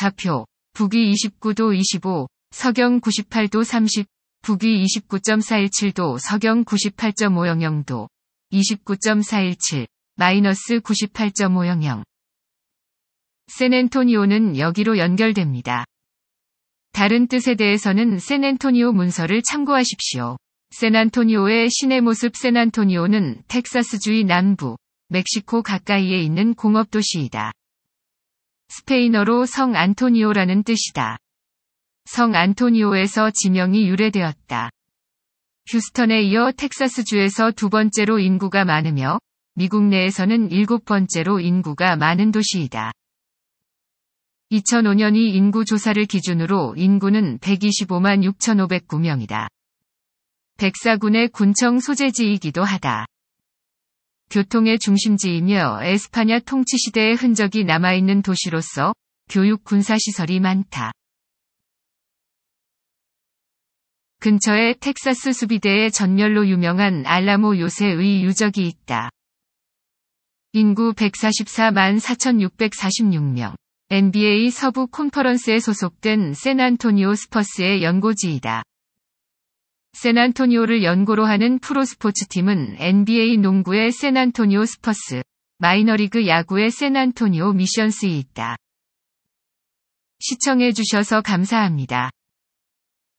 좌표, 북위 29도 25, 서경 98도 30, 북위 29.417도 서경 98.500도 29.417, 마이너스 98.500. 세앤토니오는 여기로 연결됩니다. 다른 뜻에 대해서는 세앤토니오 문서를 참고하십시오. 세안토니오의 신의 모습 세안토니오는 텍사스주의 남부, 멕시코 가까이에 있는 공업도시이다. 스페인어로 성 안토니오라는 뜻이다. 성 안토니오에서 지명이 유래되었다. 휴스턴에 이어 텍사스주에서 두 번째로 인구가 많으며 미국 내에서는 일곱 번째로 인구가 많은 도시이다. 2005년이 인구 조사를 기준으로 인구는 125만 6,509명이다. 백사군의 군청 소재지이기도 하다. 교통의 중심지이며 에스파냐 통치 시대의 흔적이 남아있는 도시로서 교육 군사시설이 많다. 근처에 텍사스 수비대의 전멸로 유명한 알라모 요새의 유적이 있다. 인구 144만 4,646명. NBA 서부 콘퍼런스에 소속된 샌안토니오 스퍼스의 연고지이다. 샌안토니오를 연고로 하는 프로스포츠 팀은 NBA 농구의 샌안토니오 스퍼스, 마이너리그 야구의 샌안토니오 미션스에 있다. 시청해주셔서 감사합니다.